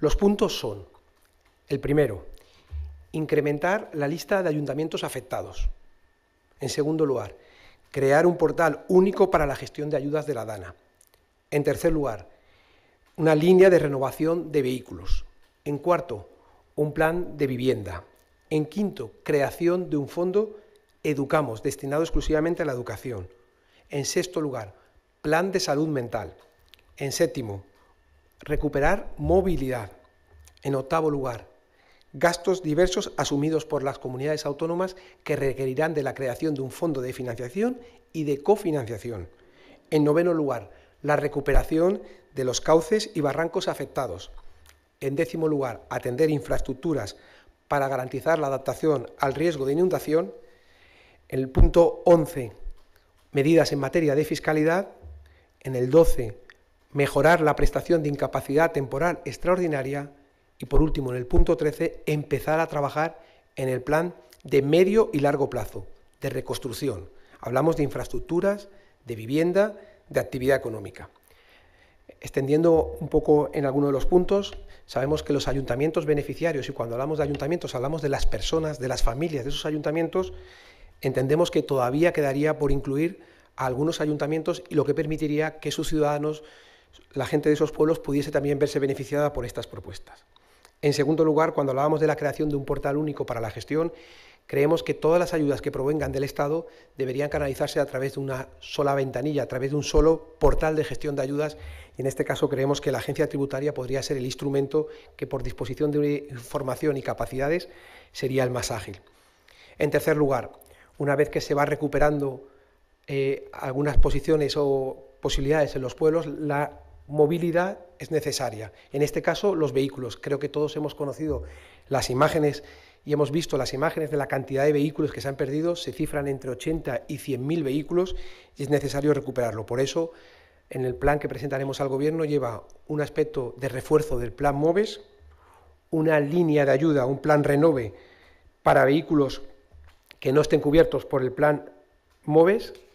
Los puntos son, el primero, incrementar la lista de ayuntamientos afectados. En segundo lugar, crear un portal único para la gestión de ayudas de la DANA. En tercer lugar, una línea de renovación de vehículos. En cuarto, un plan de vivienda. En quinto, creación de un fondo Educamos destinado exclusivamente a la educación. En sexto lugar, plan de salud mental. En séptimo, Recuperar movilidad. En octavo lugar, gastos diversos asumidos por las comunidades autónomas que requerirán de la creación de un fondo de financiación y de cofinanciación. En noveno lugar, la recuperación de los cauces y barrancos afectados. En décimo lugar, atender infraestructuras para garantizar la adaptación al riesgo de inundación. En el punto 11, medidas en materia de fiscalidad. En el 12, mejorar la prestación de incapacidad temporal extraordinaria y por último, en el punto 13, empezar a trabajar en el plan de medio y largo plazo, de reconstrucción. Hablamos de infraestructuras, de vivienda, de actividad económica. Extendiendo un poco en alguno de los puntos, sabemos que los ayuntamientos beneficiarios, y cuando hablamos de ayuntamientos hablamos de las personas, de las familias de esos ayuntamientos, entendemos que todavía quedaría por incluir a algunos ayuntamientos y lo que permitiría que sus ciudadanos la gente de esos pueblos pudiese también verse beneficiada por estas propuestas. En segundo lugar, cuando hablábamos de la creación de un portal único para la gestión, creemos que todas las ayudas que provengan del Estado deberían canalizarse a través de una sola ventanilla, a través de un solo portal de gestión de ayudas. Y en este caso creemos que la agencia tributaria podría ser el instrumento que por disposición de información y capacidades sería el más ágil. En tercer lugar, una vez que se va recuperando eh, algunas posiciones o posibilidades en los pueblos, la movilidad es necesaria. En este caso, los vehículos. Creo que todos hemos conocido las imágenes y hemos visto las imágenes de la cantidad de vehículos que se han perdido. Se cifran entre 80 y 100.000 vehículos y es necesario recuperarlo. Por eso, en el plan que presentaremos al Gobierno lleva un aspecto de refuerzo del plan MOVES, una línea de ayuda, un plan renove para vehículos que no estén cubiertos por el plan MOVES,